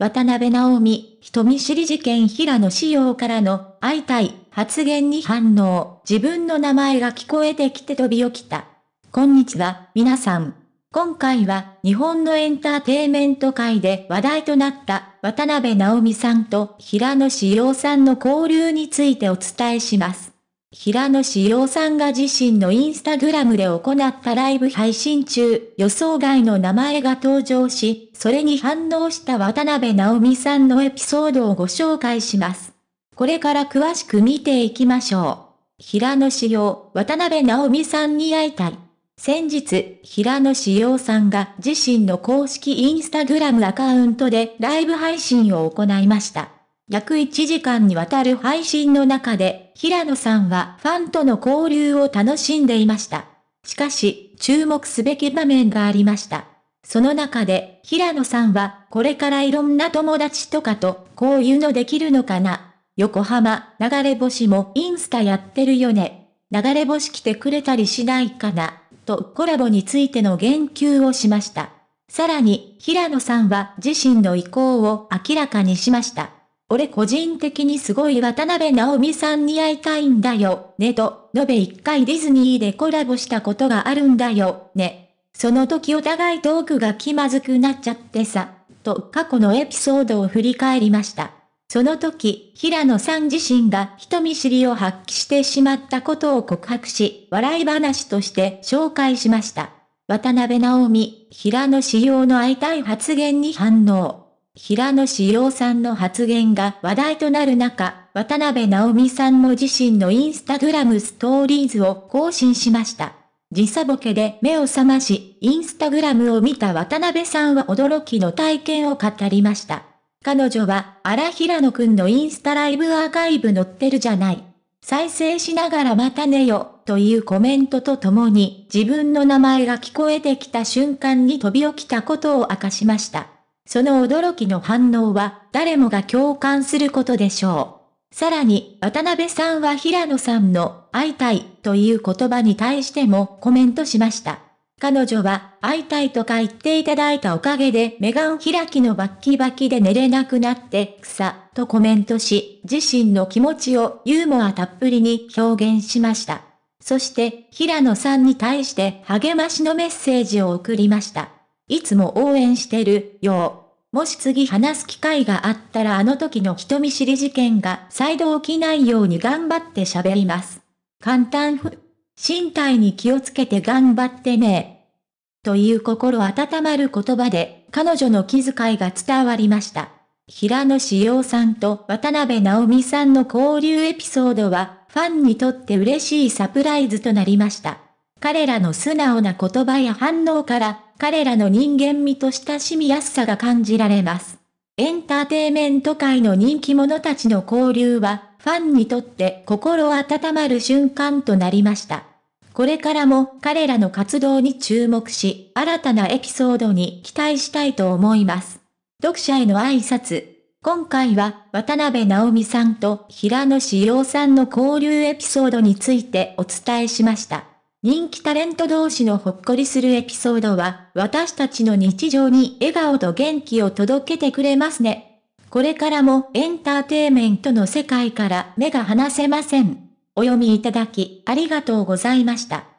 渡辺直美、人見知り事件平野仕様からの会いたい発言に反応、自分の名前が聞こえてきて飛び起きた。こんにちは、皆さん。今回は日本のエンターテイメント界で話題となった渡辺直美さんと平野志陽さんの交流についてお伝えします。平野紫耀さんが自身のインスタグラムで行ったライブ配信中、予想外の名前が登場し、それに反応した渡辺直美さんのエピソードをご紹介します。これから詳しく見ていきましょう。平野紫耀、渡辺直美さんに会いたい。先日、平野紫耀さんが自身の公式インスタグラムアカウントでライブ配信を行いました。約1時間にわたる配信の中で、平野さんはファンとの交流を楽しんでいました。しかし、注目すべき場面がありました。その中で、平野さんは、これからいろんな友達とかと、こういうのできるのかな。横浜、流れ星もインスタやってるよね。流れ星来てくれたりしないかな、とコラボについての言及をしました。さらに、平野さんは自身の意向を明らかにしました。俺個人的にすごい渡辺直美さんに会いたいんだよ、ねと、述べ1回ディズニーでコラボしたことがあるんだよ、ね。その時お互いトークが気まずくなっちゃってさ、と過去のエピソードを振り返りました。その時、平野さん自身が人見知りを発揮してしまったことを告白し、笑い話として紹介しました。渡辺直美、平野仕様の会いたい発言に反応。平野志陽さんの発言が話題となる中、渡辺直美さんも自身のインスタグラムストーリーズを更新しました。時差ボケで目を覚まし、インスタグラムを見た渡辺さんは驚きの体験を語りました。彼女は、荒平野くんのインスタライブアーカイブ載ってるじゃない。再生しながらまたねよ、というコメントとともに、自分の名前が聞こえてきた瞬間に飛び起きたことを明かしました。その驚きの反応は誰もが共感することでしょう。さらに、渡辺さんは平野さんの会いたいという言葉に対してもコメントしました。彼女は会いたいとか言っていただいたおかげでメガン開きのバッキバキで寝れなくなって草とコメントし、自身の気持ちをユーモアたっぷりに表現しました。そして平野さんに対して励ましのメッセージを送りました。いつも応援してるよもし次話す機会があったらあの時の人見知り事件が再度起きないように頑張って喋ります。簡単ふ。身体に気をつけて頑張ってね。という心温まる言葉で、彼女の気遣いが伝わりました。平野志陽さんと渡辺直美さんの交流エピソードは、ファンにとって嬉しいサプライズとなりました。彼らの素直な言葉や反応から、彼らの人間味と親しみやすさが感じられます。エンターテイメント界の人気者たちの交流は、ファンにとって心温まる瞬間となりました。これからも彼らの活動に注目し、新たなエピソードに期待したいと思います。読者への挨拶。今回は渡辺直美さんと平野志陽さんの交流エピソードについてお伝えしました。人気タレント同士のほっこりするエピソードは、私たちの日常に笑顔と元気を届けてくれますね。これからもエンターテイメントの世界から目が離せません。お読みいただき、ありがとうございました。